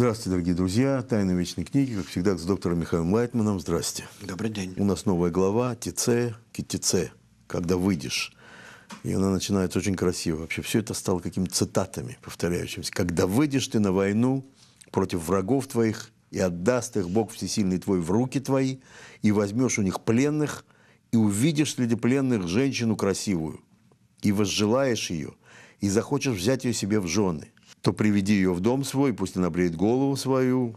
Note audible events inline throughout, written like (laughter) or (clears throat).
Здравствуйте, дорогие друзья. тайны вечной книги, как всегда, с доктором Михаилом Лайтманом. Здрасте. Добрый день. У нас новая глава «Тице, китице», «Когда выйдешь». И она начинается очень красиво. Вообще все это стало какими-то цитатами повторяющимися. «Когда выйдешь ты на войну против врагов твоих, и отдаст их Бог всесильный твой в руки твои, и возьмешь у них пленных, и увидишь среди пленных женщину красивую, и возжелаешь ее, и захочешь взять ее себе в жены, то приведи ее в дом свой, пусть она бреет голову свою,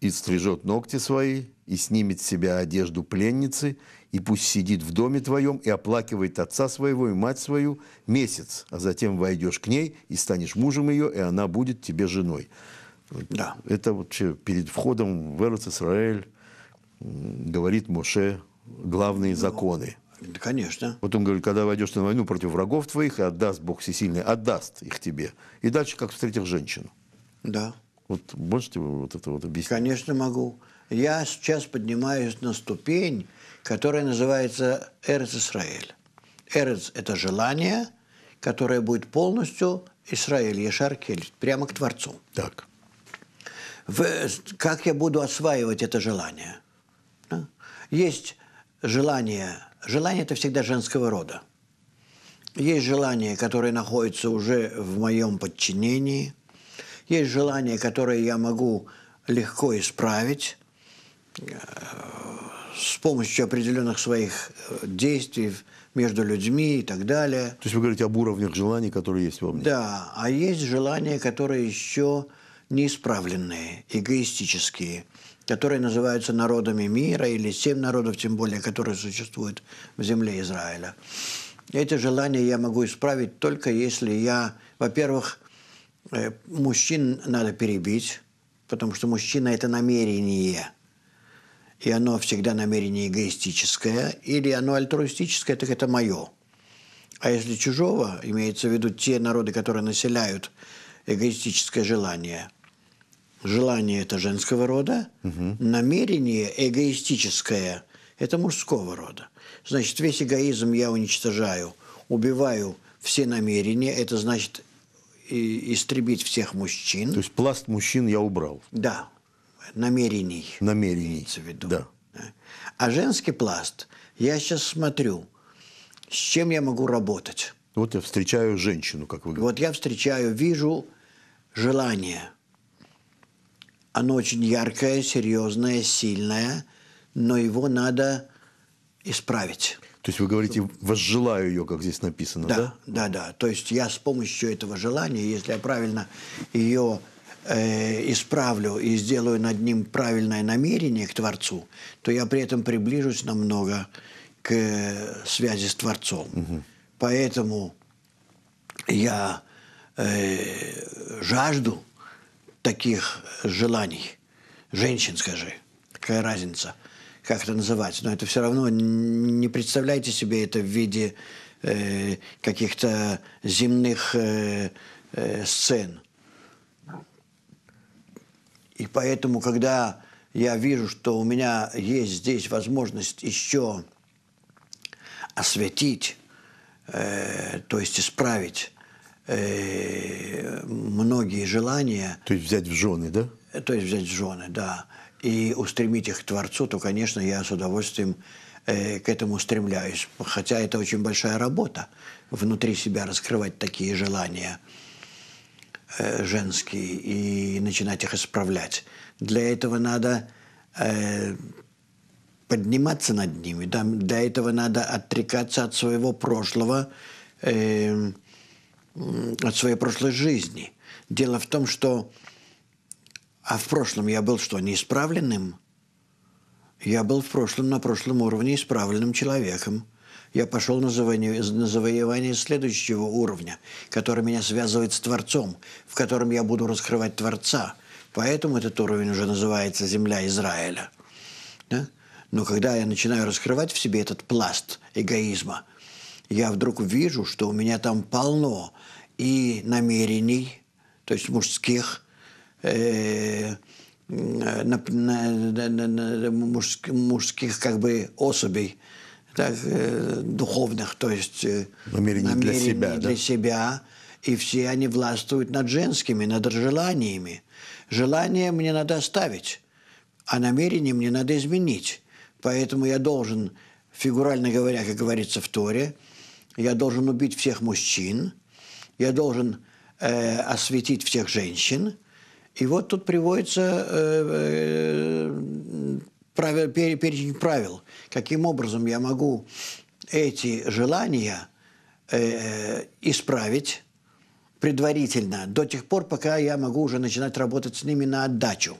и стрижет ногти свои, и снимет с себя одежду пленницы, и пусть сидит в доме твоем, и оплакивает отца своего и мать свою месяц, а затем войдешь к ней, и станешь мужем ее, и она будет тебе женой». Да. Это вообще перед входом в Эрц Исраэль говорит Моше главные ну, законы. Да, конечно. Вот он говорит, когда войдешь на войну против врагов твоих, и отдаст Бог всесильный, отдаст их тебе. И дальше как встретил женщину. Да. Вот можете вы вот это вот объяснить? Конечно могу. Я сейчас поднимаюсь на ступень, которая называется Эрец Исраэль. Эрец – это желание, которое будет полностью Исраиль, Ешар Кель, прямо к Творцу. Так. В, как я буду осваивать это желание? Да? Есть желание – Желание – это всегда женского рода. Есть желания, которые находятся уже в моем подчинении. Есть желания, которые я могу легко исправить э, с помощью определенных своих э, действий между людьми и так далее. То есть вы говорите об уровнях желаний, которые есть во мне. Да, а есть желания, которые еще неисправленные, эгоистические, которые называются народами мира или семь народов, тем более, которые существуют в земле Израиля. Эти желания я могу исправить только если я, во-первых, э, мужчин надо перебить, потому что мужчина – это намерение, и оно всегда намерение эгоистическое, или оно альтруистическое, так это мое. А если чужого, имеется в виду те народы, которые населяют эгоистическое желание – Желание – это женского рода, угу. намерение эгоистическое – это мужского рода. Значит, весь эгоизм я уничтожаю, убиваю все намерения, это значит истребить всех мужчин. То есть пласт мужчин я убрал. Да, намерений. Намерений. в виду. Да. А женский пласт, я сейчас смотрю, с чем я могу работать. Вот я встречаю женщину, как вы говорите. Вот я встречаю, вижу желание – оно очень яркое, серьезное, сильное, но его надо исправить. То есть вы говорите, возжелаю ее, как здесь написано, да? Да, да, да. То есть я с помощью этого желания, если я правильно ее э, исправлю и сделаю над ним правильное намерение к Творцу, то я при этом приближусь намного к э, связи с Творцом. Угу. Поэтому я э, жажду таких желаний. Женщин, скажи, какая разница, как это называть. Но это все равно не представляйте себе это в виде э, каких-то земных э, э, сцен. И поэтому, когда я вижу, что у меня есть здесь возможность еще осветить, э, то есть исправить Э, многие желания. То есть взять в жены, да? То есть взять в жены, да. И устремить их к Творцу, то, конечно, я с удовольствием э, к этому стремляюсь. Хотя это очень большая работа внутри себя раскрывать такие желания э, женские и начинать их исправлять. Для этого надо э, подниматься над ними. да? Для этого надо отрекаться от своего прошлого. Э, от своей прошлой жизни. Дело в том, что а в прошлом я был что, неисправленным? Я был в прошлом, на прошлом уровне исправленным человеком. Я пошел на, завоевание, на завоевание следующего уровня, который меня связывает с Творцом, в котором я буду раскрывать Творца. Поэтому этот уровень уже называется «Земля Израиля». Да? Но когда я начинаю раскрывать в себе этот пласт эгоизма, я вдруг вижу, что у меня там полно и намерений, то есть мужских, э, мужских как бы особей так, э, духовных, то есть намерений, э, намерений для себя. Для да? себя и все они властвуют над женскими, над желаниями. Желание мне надо оставить, а намерение мне надо изменить. Поэтому я должен, фигурально говоря, как говорится в Торе, я должен убить всех мужчин, я должен э, осветить всех женщин. И вот тут приводится э, э правил, перечень правил, каким образом я могу эти желания э, исправить предварительно, до тех пор, пока я могу уже начинать работать с ними на отдачу.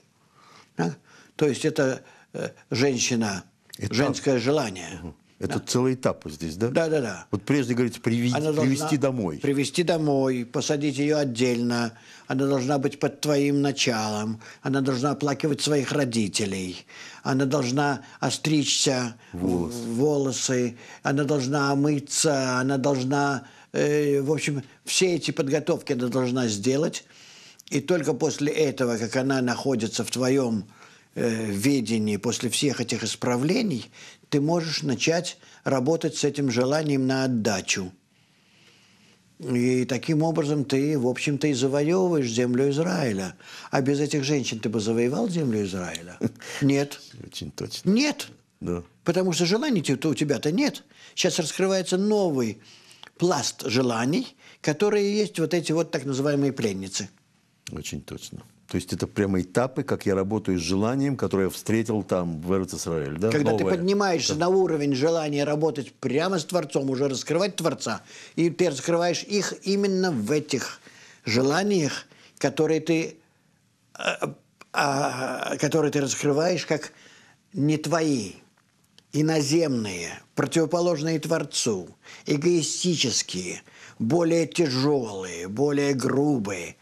Да? То есть это э, женщина, Этап. женское желание. Угу. Это да. целый этап здесь, да? Да, да, да. Вот прежде говорится, привести, она привести домой. привезти домой, посадить ее отдельно. Она должна быть под твоим началом. Она должна оплакивать своих родителей. Она должна остричься Волос. волосы. Она должна омыться. Она должна, э, в общем, все эти подготовки она должна сделать. И только после этого, как она находится в твоем э, ведении, после всех этих исправлений, ты можешь начать работать с этим желанием на отдачу. И таким образом ты, в общем-то, и завоевываешь землю Израиля. А без этих женщин ты бы завоевал землю Израиля? (laughs) Нет. Очень точно. Нет. Да. Потому что желаний у тебя-то нет. Сейчас раскрывается новый пласт желаний, которые есть вот эти вот так называемые пленницы. Очень точно. То есть это прямо этапы, как я работаю с желанием, которое я встретил там в Эрцесраэль. Да? Когда Новое. ты поднимаешься да. на уровень желания работать прямо с Творцом, уже раскрывать Творца, и ты раскрываешь их именно в этих желаниях, которые ты, а, а, а которые ты раскрываешь как не твои, иноземные, противоположные Творцу, эгоистические, более тяжелые, более грубые –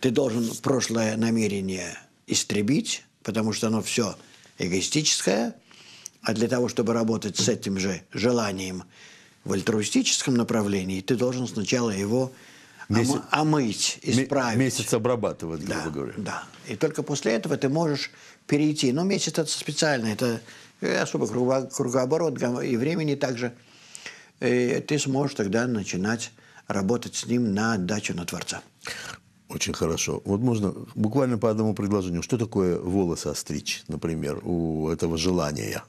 ты должен прошлое намерение истребить, потому что оно все эгоистическое, а для того, чтобы работать с этим же желанием в альтруистическом направлении, ты должен сначала его Месяц, омыть, исправить. Месяц обрабатывать, грубо да, говоря. Да. И только после этого ты можешь перейти. Но месяц это специально, это э, особый кругооборот и времени также. И ты сможешь тогда начинать работать с ним на отдачу на Творца. Очень хорошо. Вот можно буквально по одному предложению. Что такое волосы остричь, например, у этого желания?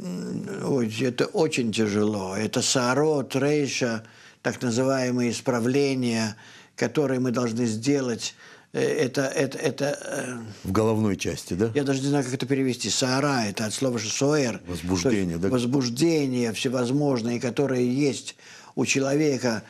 Ой, это очень тяжело. Это сарот, рейша, так называемые исправления, которые мы должны сделать э, это, это, это... Э, В головной части, да? Я даже не знаю, как это перевести. Саара – это от слова же соэр. Возбуждение, есть, да? Возбуждение всевозможные, которые есть у человека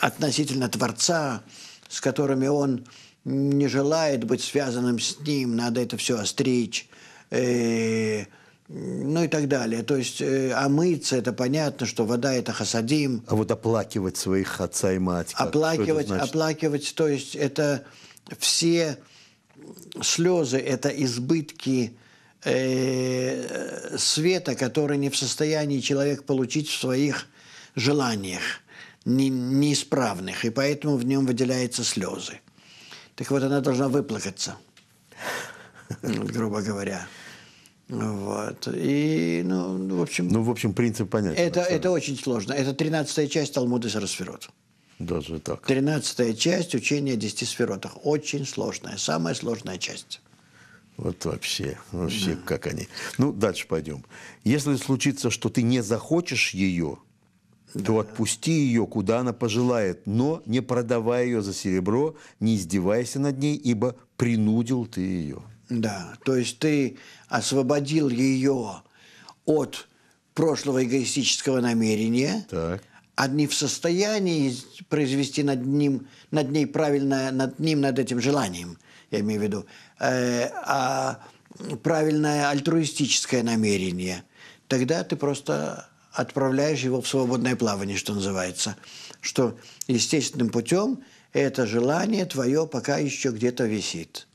относительно Творца – с которыми он не желает быть связанным с ним, надо это все остричь, э, ну и так далее. То есть э, омыться, а это понятно, что вода – это хасадим. А вот оплакивать своих отца и мать? Как, оплакивать, оплакивать, то есть это все слезы, это избытки э, света, которые не в состоянии человек получить в своих желаниях не, неисправных, и поэтому в нем выделяются слезы. Так вот, она должна выплакаться, (laughs) грубо говоря. Вот. И, ну, ну, в общем... Ну, в общем, принцип понятен. Это, это очень сложно. Это 13 часть Талмуда Сарасферот. Даже так. 13 часть учения о 10 сферотах. Очень сложная. Самая сложная часть. Вот вообще, вообще да. как они. Ну, дальше пойдем. Если случится, что ты не захочешь ее, то отпусти ее, куда она пожелает, но не продавай ее за серебро, не издевайся над ней, ибо принудил ты ее. Да, то есть ты освободил ее от прошлого эгоистического намерения, так. а не в состоянии произвести над ним, над ней правильное, над ним, над этим желанием, я имею в виду, э, а правильное альтруистическое намерение, тогда ты просто отправляешь его в свободное плавание, что называется. Что естественным путем это желание твое пока еще где-то висит.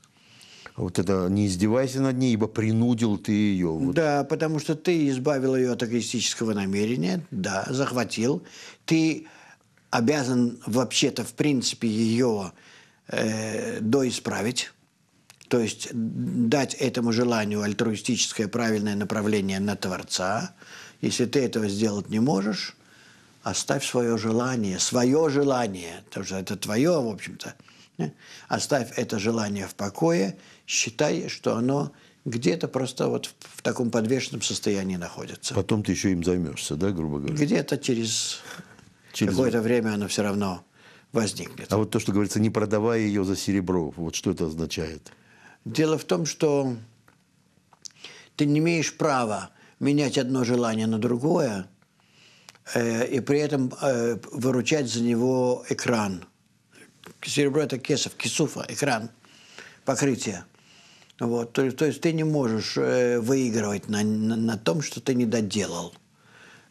Вот это «не издевайся над ней, ибо принудил ты ее». Вот. Да, потому что ты избавил ее от эгоистического намерения, да, захватил. Ты обязан вообще-то, в принципе, ее э, доисправить. То есть дать этому желанию альтруистическое правильное направление на Творца, если ты этого сделать не можешь, оставь свое желание, свое желание, потому что это твое, в общем-то. Оставь это желание в покое, считай, что оно где-то просто вот в таком подвешенном состоянии находится. Потом ты еще им займешься, да, грубо говоря? Где-то через, через... какое-то время оно все равно возникнет. А вот то, что говорится, не продавая ее за серебро, вот что это означает? Дело в том, что ты не имеешь права менять одно желание на другое э, и при этом э, выручать за него экран. Серебро – это кесов, кесуфа, экран, покрытие. Вот, то, то есть ты не можешь э, выигрывать на, на, на том, что ты не доделал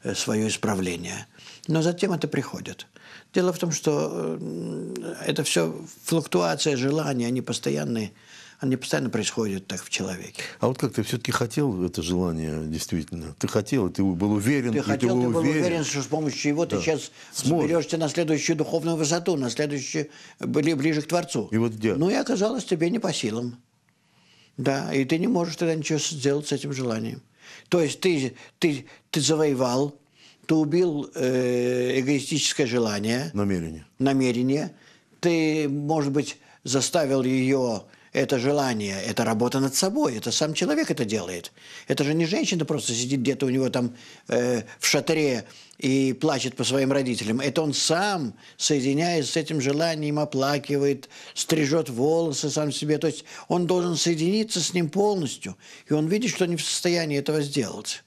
э, свое исправление. Но затем это приходит. Дело в том, что это все флуктуация желания, они постоянные – они постоянно происходят так в человеке. А вот как ты все-таки хотел это желание, действительно? Ты хотел, ты был уверен. Ты хотел, ты, ты был уверен. что с помощью его да. ты сейчас сберешься на следующую духовную высоту, на следующую, э, ближе к Творцу. И вот где? Ну и оказалось тебе не по силам. Да, и ты не можешь тогда ничего сделать с этим желанием. То есть ты, ты, ты завоевал, ты убил э, эгоистическое желание. Намерение. Намерение. Ты, может быть, заставил ее это желание, это работа над собой, это сам человек это делает. Это же не женщина просто сидит где-то у него там э, в шатре и плачет по своим родителям. Это он сам, соединяясь с этим желанием, оплакивает, стрижет волосы сам себе. То есть он должен соединиться с ним полностью. И он видит, что не в состоянии этого сделать.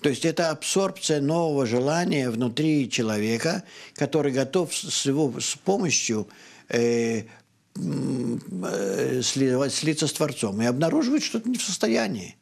То есть это абсорбция нового желания внутри человека, который готов с его с помощью э, Э, слиться с Творцом и обнаруживает, что это не в состоянии.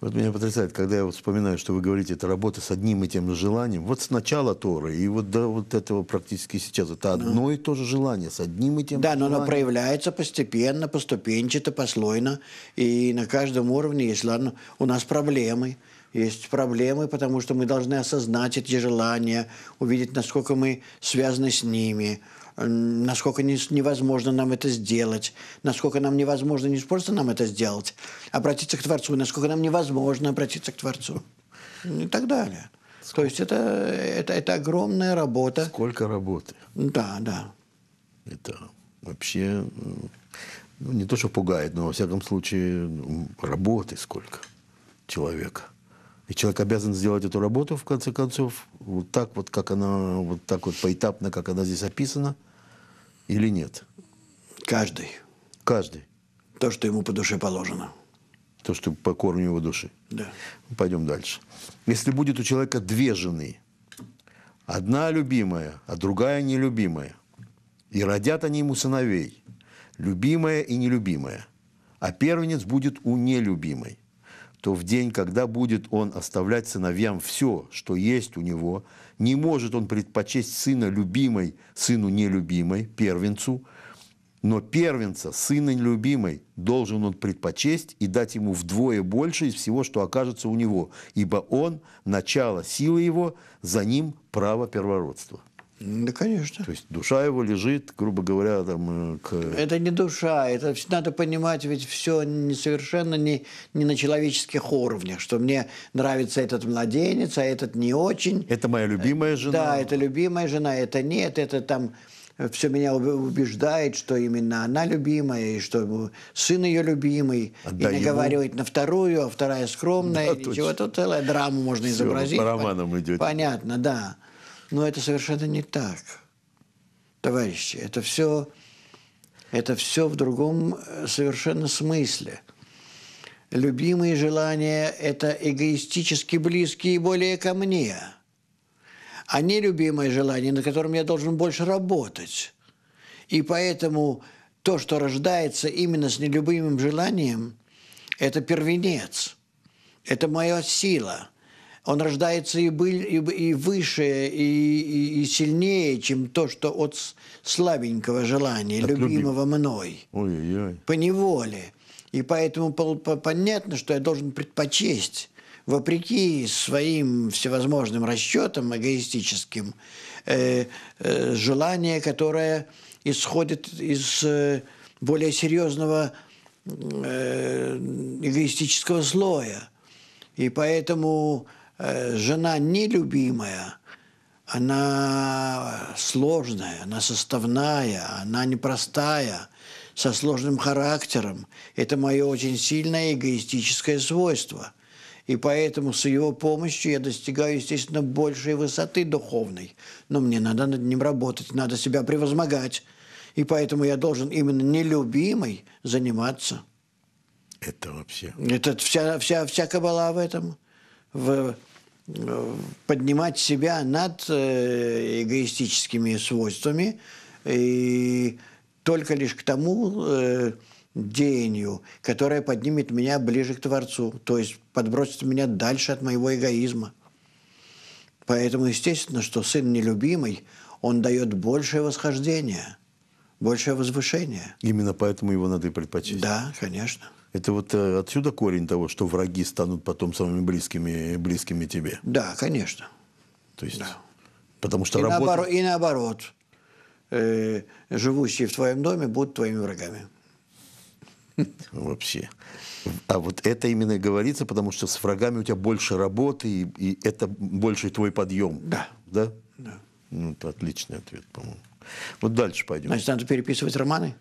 Вот меня потрясает, когда я вот вспоминаю, что вы говорите, это работа с одним и тем же желанием. Вот с начала Торы и вот до вот этого практически сейчас. Это одно ну, и то же желание, с одним и тем да, же Да, но оно проявляется постепенно, поступенчато, послойно. И на каждом уровне, есть, ладно, у нас проблемы, есть проблемы, потому что мы должны осознать эти желания, увидеть, насколько мы связаны с ними – насколько невозможно нам это сделать, насколько нам невозможно не просто нам это сделать, а обратиться к Творцу, насколько нам невозможно обратиться к Творцу ну, и так далее. Сколько? То есть это, это, это огромная работа. Сколько работы? Да, да. Это вообще ну, не то, что пугает, но во всяком случае ну, работы сколько человека. И человек обязан сделать эту работу, в конце концов, вот так вот, как она, вот так вот поэтапно, как она здесь описана – или нет? Каждый. Каждый. То, что ему по душе положено. То, что по корню его души. Да. Пойдем дальше. Если будет у человека две жены, одна любимая, а другая нелюбимая, и родят они ему сыновей, любимая и нелюбимая, а первенец будет у нелюбимой – то в день, когда будет он оставлять сыновьям все, что есть у него, не может он предпочесть сына любимой, сыну нелюбимой, первенцу, но первенца, сына любимой, должен он предпочесть и дать ему вдвое больше из всего, что окажется у него, ибо он, начало силы его, за ним право первородства. Да, конечно. То есть душа его лежит, грубо говоря, там э, к... Это не душа, это надо понимать, ведь все не, совершенно не, не на человеческих уровнях, что мне нравится этот младенец, а этот не очень. Это моя любимая жена. Да, это любимая жена, это нет, это там все меня убеждает, что именно она любимая, и что сын ее любимый, Отдай и наговаривает ему. на вторую, а вторая скромная, да, ничего, тут целая драма можно все, изобразить. По романам идет. Понятно, да. Но это совершенно не так, товарищи. Это все, это все в другом э, совершенно смысле. Любимые желания – это эгоистически близкие и более ко мне. А нелюбимое желание, на котором я должен больше работать. И поэтому то, что рождается именно с нелюбимым желанием, это первенец, это моя сила – он рождается и, был, и, и выше, и, и, и сильнее, чем то, что от слабенького желания, от любимого любим. мной. Ой-ой-ой. По неволе. И поэтому понятно, что я должен предпочесть, вопреки своим всевозможным расчетам эгоистическим, э, э, желание, которое исходит из э, более серьезного э, эгоистического слоя. И поэтому Э, жена нелюбимая, она сложная, она составная, она непростая, со сложным характером. Это мое очень сильное эгоистическое свойство. И поэтому с его помощью я достигаю, естественно, большей высоты духовной. Но мне надо над ним работать, надо себя превозмогать. И поэтому я должен именно нелюбимой заниматься. Это вообще... Это вся, вся, вся кабала в этом в, э, поднимать себя над э, эгоистическими свойствами и только лишь к тому э, деянию, которое поднимет меня ближе к Творцу, то есть подбросит меня дальше от моего эгоизма. Поэтому естественно, что сын нелюбимый, он дает большее восхождение, большее возвышение. Именно поэтому его надо и предпочесть. Да, конечно. Это вот э, отсюда корень того, что враги станут потом самыми близкими, близкими тебе. Да, конечно. То есть, да. потому что и работа... Наоборот, и наоборот, э, живущие в твоем доме будут твоими врагами. Вообще. А вот это именно и говорится, потому что с врагами у тебя больше работы, и, и это больше твой подъем. Да. Да? Да. Ну, это отличный ответ, по-моему. Вот дальше пойдем. Значит, надо переписывать романы?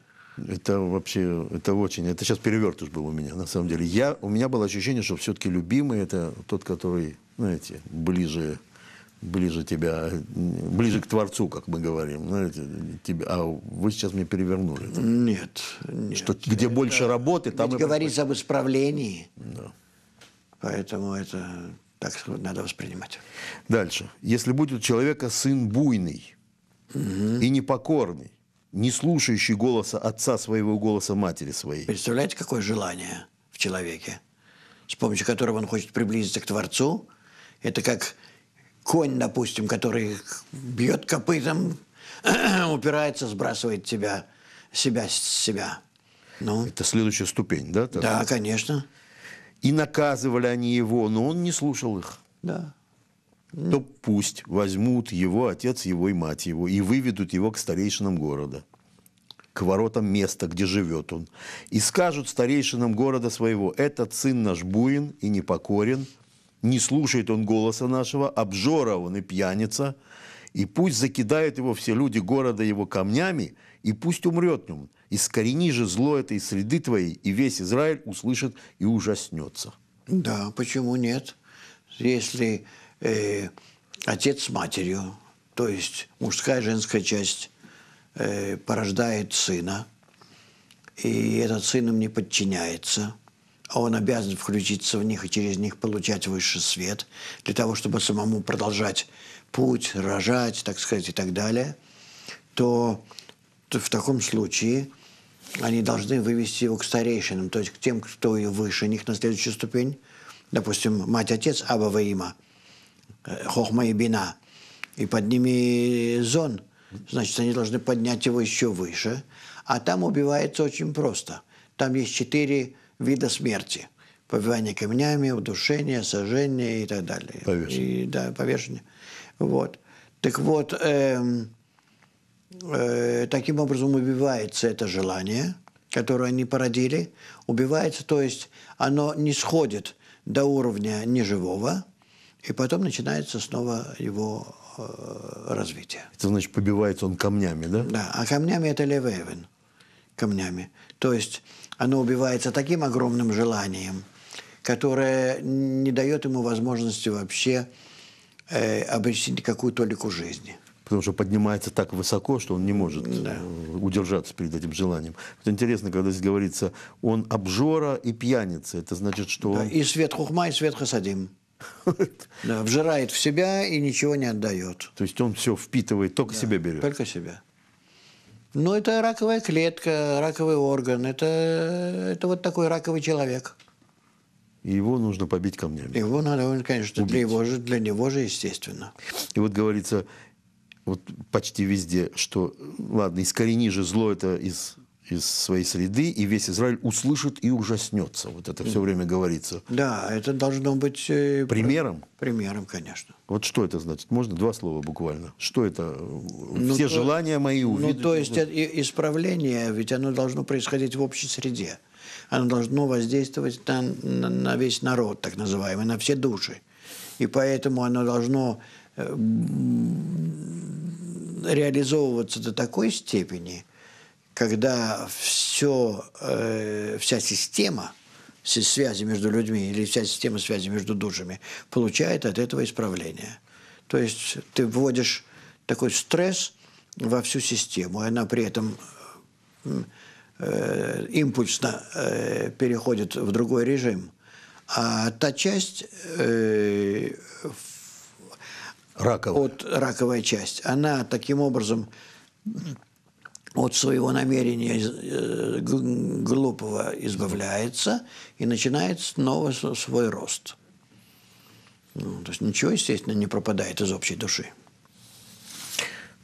Это вообще, это очень, это сейчас перевертыш был у меня, на самом деле. Я, у меня было ощущение, что все-таки любимый это тот, который, знаете, ближе, ближе тебя, ближе к Творцу, как мы говорим. Знаете, тебе. а вы сейчас мне перевернули. Это. Нет, нет. Что, где это, больше работы, там... Ведь и говорится об исправлении. Да. Поэтому это так надо воспринимать. Дальше. Если будет у человека сын буйный угу. и непокорный, не слушающий голоса отца своего голоса матери своей. Представляете, какое желание в человеке, с помощью которого он хочет приблизиться к Творцу? Это как конь, допустим, который бьет копытом, (clears throat) упирается, сбрасывает себя, себя с себя. Ну. Это следующая ступень, да? Так? Да, конечно. И наказывали они его, но он не слушал их. Да то пусть возьмут его отец, его и мать его, и выведут его к старейшинам города, к воротам места, где живет он, и скажут старейшинам города своего, этот сын наш буин и непокорен, не слушает он голоса нашего, обжора он и пьяница, и пусть закидают его все люди города его камнями, и пусть умрет в нем. Искорени же зло этой среды твоей, и весь Израиль услышит и ужаснется. Да, почему нет? Если э, отец с матерью, то есть мужская и женская часть э, порождает сына, и этот сын им не подчиняется, а он обязан включиться в них и через них получать высший свет для того, чтобы самому продолжать путь, рожать, так сказать, и так далее, то, то в таком случае они должны вывести его к старейшинам, то есть к тем, кто выше них на следующую ступень, допустим, мать-отец Абава Има – Э, хохма и бина. И подними зон, значит, они должны поднять его еще выше. А там убивается очень просто. Там есть четыре вида смерти. Побивание камнями, удушение, сожжение и так далее. Повешение. И, да, повешение. Вот. Так вот, эм, э, таким образом убивается это желание, которое они породили. Убивается, то есть оно не сходит до уровня неживого – и потом начинается снова его э, развитие. Это значит, побивается он камнями, да? Да, а камнями это Левевин, камнями. То есть оно убивается таким огромным желанием, которое не дает ему возможности вообще э, обрести никакую толику жизни. Потому что поднимается так высоко, что он не может да. Э, удержаться перед этим желанием. Вот интересно, когда здесь говорится, он обжора и пьяница. Это значит, что да, И свет хухма, и свет хасадим. Да, вжирает в себя и ничего не отдает. То есть он все впитывает, только да, себе берет? Только себя. Ну, это раковая клетка, раковый орган. Это, это вот такой раковый человек. И его нужно побить камнями. Его надо, конечно, Убить. для, него же, для него же, естественно. И вот говорится, вот почти везде, что, ладно, искорени же зло это из из своей среды, и весь Израиль услышит и ужаснется. Вот это все время говорится. Да, это должно быть... Э, Примером? Примером, конечно. Вот что это значит? Можно два слова буквально? Что это? Ну, Все то, желания мои увидят. Ну, то есть э, исправление, ведь оно должно происходить в общей среде. Оно должно воздействовать на, на, на весь народ, так называемый, на все души. И поэтому оно должно э, реализовываться до такой степени, когда все, э, вся система связи между людьми или вся система связи между душами получает от этого исправление. То есть ты вводишь такой стресс во всю систему, и она при этом э, импульсно э, переходит в другой режим. А та часть э, раковая. от раковая часть, она таким образом от своего намерения э, глупого избавляется и начинает снова свой рост. Ну, то есть ничего, естественно, не пропадает из общей души.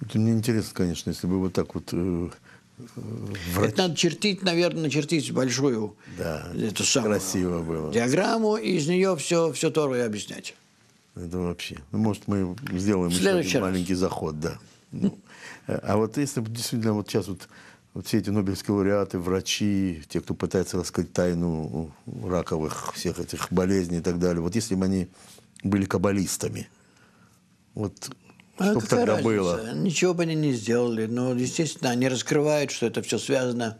Это мне интересно, конечно, если бы вот так вот э, э врач... Это надо чертить, наверное, чертить большую да, эту самую красиво было. диаграмму, и из нее все, все Тору и объяснять. Это вообще. Ну, может, мы сделаем еще один раз. маленький заход, да. Ну, э, а вот если бы действительно вот сейчас вот, вот все эти нобелевские лауреаты, врачи, те, кто пытается раскрыть тайну раковых всех этих болезней и так далее, вот если бы они были каббалистами, вот а что бы тогда разница? было? Ничего бы они не сделали. Но, ну, естественно, они раскрывают, что это все связано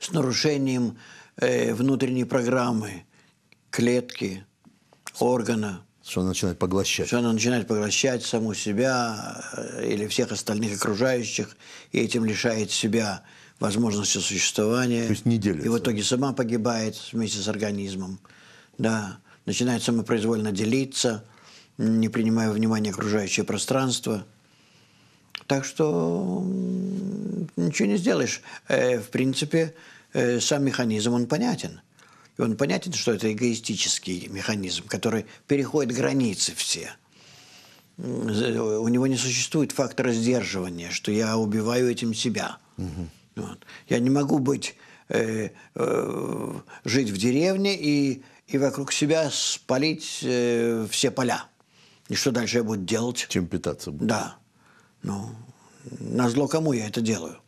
с нарушением э, внутренней программы клетки, органа. Что она начинает поглощать. Что она начинает поглощать саму себя э, или всех остальных окружающих, и этим лишает себя возможности существования. То есть не делится. И в итоге сама погибает вместе с организмом. Да. Начинает самопроизвольно делиться, не принимая внимания окружающее пространство. Так что ничего не сделаешь. Э, в принципе, э, сам механизм, он понятен. И он понятен, что это эгоистический механизм, который переходит границы все. У него не существует фактора сдерживания, что я убиваю этим себя. Угу. Вот. Я не могу быть, э, э, жить в деревне и, и вокруг себя спалить э, все поля. И что дальше я буду делать? Чем питаться буду. Да. Ну, на зло кому я это делаю?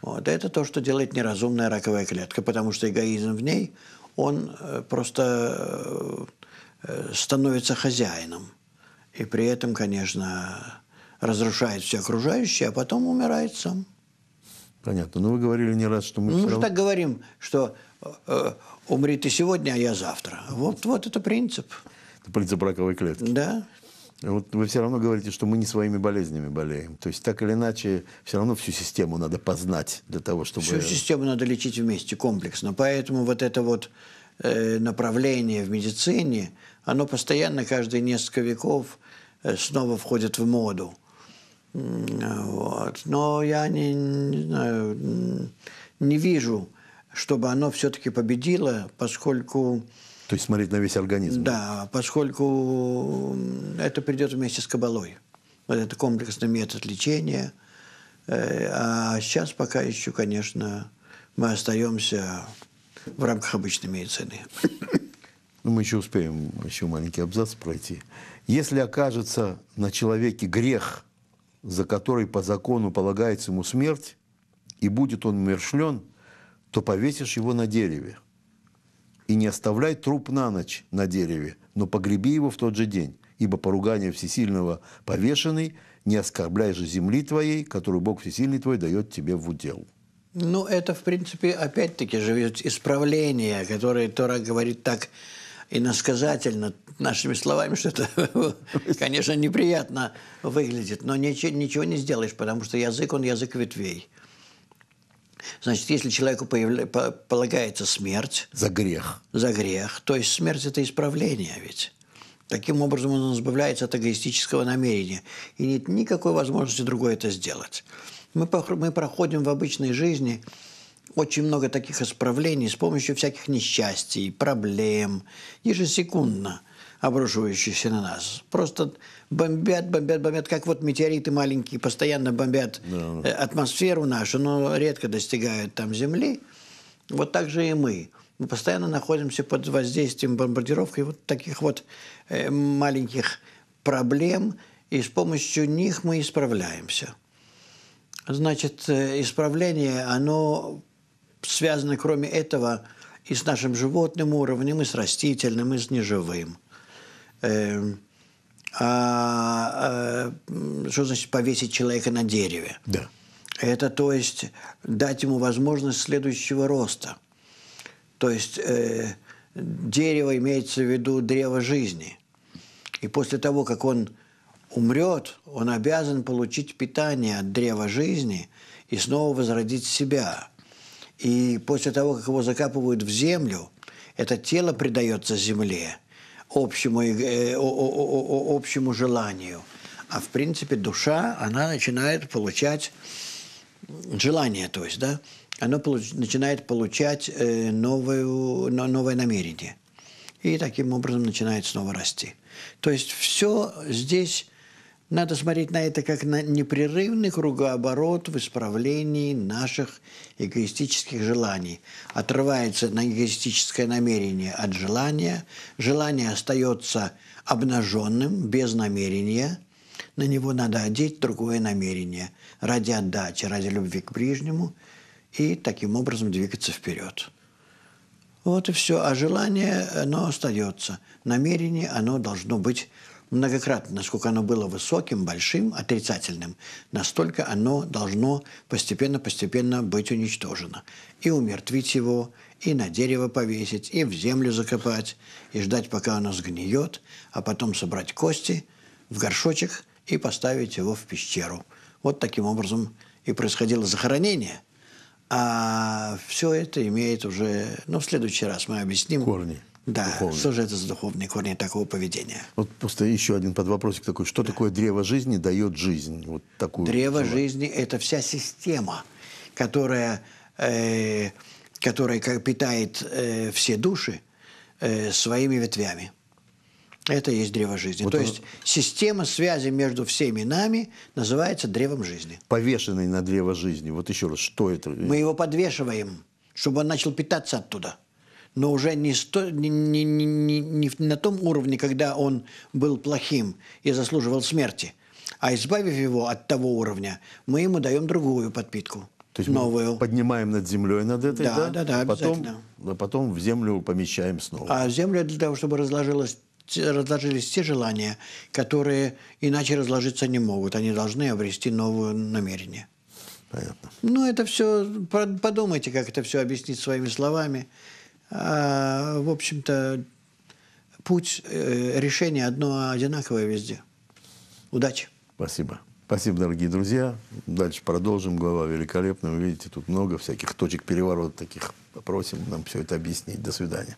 Вот. Это то, что делает неразумная раковая клетка, потому что эгоизм в ней он э, просто э, э, становится хозяином. И при этом, конечно, разрушает все окружающее, а потом умирает сам. Понятно. Но ну, вы говорили не раз, что мы... Ну, все равно... так говорим, что э, умри ты сегодня, а я завтра. Вот, вот это принцип. Это принцип раковой клетки. Да вот вы все равно говорите, что мы не своими болезнями болеем. То есть так или иначе, все равно всю систему надо познать для того, чтобы... Всю систему надо лечить вместе, комплексно. Поэтому вот это вот э, направление в медицине, оно постоянно каждые несколько веков э, снова входит в моду. Вот. Но я не, не знаю, не вижу, чтобы оно все-таки победило, поскольку то есть смотреть на весь организм. Да, поскольку это придет вместе с кабалой. Вот это комплексный метод лечения. Э, а сейчас пока еще, конечно, мы остаемся в рамках обычной медицины. Ну, мы еще успеем еще маленький абзац пройти. Если окажется на человеке грех, за который по закону полагается ему смерть, и будет он умершлен, то повесишь его на дереве – и не оставляй труп на ночь на дереве, но погреби его в тот же день, ибо поругание всесильного повешенный, не оскорбляй же земли твоей, которую Бог всесильный твой дает тебе в удел». Ну, это, в принципе, опять-таки же исправление, которое Тора говорит так иносказательно, нашими словами, что это, (laughs) конечно, неприятно выглядит, но ничего, ничего не сделаешь, потому что язык, он язык ветвей – Значит, если человеку полагается смерть... За грех. За грех. То есть смерть – это исправление ведь. Таким образом он избавляется от эгоистического намерения. И нет никакой возможности другой это сделать. Мы, мы проходим в обычной жизни очень много таких исправлений с помощью всяких несчастий, проблем, ежесекундно – обрушивающиеся на нас. Просто бомбят, бомбят, бомбят, как вот метеориты маленькие постоянно бомбят да. Э, атмосферу нашу, но редко достигают там Земли. Вот так же и мы. Мы постоянно находимся под воздействием бомбардировки вот таких вот э, маленьких проблем, и с помощью них мы исправляемся. Значит, э, исправление, оно связано, кроме этого, и с нашим животным уровнем, и с растительным, и с неживым. Эм, а, а что значит повесить человека на дереве? Да. Это то есть дать ему возможность следующего роста. То есть э, дерево имеется в виду древо жизни. И после того, как он умрет, он обязан получить питание от древа жизни и снова возродить себя. И после того, как его закапывают в землю, это тело предается земле – общему, э, общему желанию. А в принципе душа, она начинает получать желание, то есть, да, она получ, начинает получать э, новую, новое намерение. И таким образом начинает снова расти. То есть все здесь надо смотреть на это как на непрерывный кругооборот в исправлении наших эгоистических желаний. Отрывается на эгоистическое намерение от желания. Желание остается обнаженным, без намерения. На него надо одеть другое намерение ради отдачи, ради любви к ближнему и таким образом двигаться вперед. Вот и все. А желание, оно остается. Намерение, оно должно быть многократно, насколько оно было высоким, большим, отрицательным, настолько оно должно постепенно-постепенно быть уничтожено. И умертвить его, и на дерево повесить, и в землю закопать, и ждать, пока оно сгниет, а потом собрать кости в горшочек и поставить его в пещеру. Вот таким образом и происходило захоронение. А все это имеет уже, ну, в следующий раз мы объясним. Корни да, духовный. что же это за духовные корни такого поведения? Вот просто еще один под вопросик такой. Что да. такое древо жизни дает жизнь? Вот такую древо слова. жизни – это вся система, которая, э, которая как питает э, все души э, своими ветвями. Это и есть древо жизни. Вот То он... есть система связи между всеми нами называется древом жизни. Повешенный на древо жизни. Вот еще раз, что это? Мы его подвешиваем, чтобы он начал питаться оттуда но уже не, сто, не, не, не, не на том уровне, когда он был плохим и заслуживал смерти. А избавив его от того уровня, мы ему даем другую подпитку. То есть новую. мы поднимаем над землей над этой, да? Да, да, да, потом, а потом в землю помещаем снова. А землю для того, чтобы разложились те желания, которые иначе разложиться не могут. Они должны обрести новое намерение. Понятно. Ну, это все, подумайте, как это все объяснить своими словами. А, в общем-то, путь э, решения одно одинаковое везде. Удачи. Спасибо. Спасибо, дорогие друзья. Дальше продолжим. Глава великолепная. Вы видите, тут много всяких точек переворота таких. Попросим нам все это объяснить. До свидания.